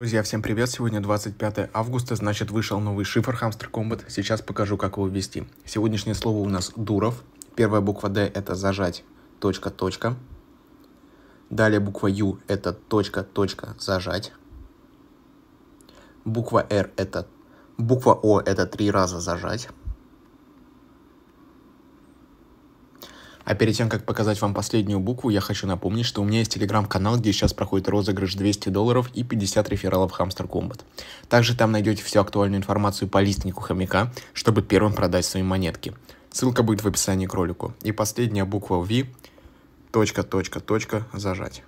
Друзья, всем привет! Сегодня 25 августа, значит вышел новый шифр Hamster Combat. Сейчас покажу, как его ввести. Сегодняшнее слово у нас «дуров». Первая буква «Д» — это «зажать», точка, точка. Далее буква «Ю» — это «точка, точка, зажать». Буква «Р» — это... Буква «О» — это «три раза зажать». А перед тем, как показать вам последнюю букву, я хочу напомнить, что у меня есть телеграм-канал, где сейчас проходит розыгрыш 200 долларов и 50 рефералов Хамстер Комбат. Также там найдете всю актуальную информацию по листнику хомяка, чтобы первым продать свои монетки. Ссылка будет в описании к ролику. И последняя буква V, точка, точка, точка, зажать.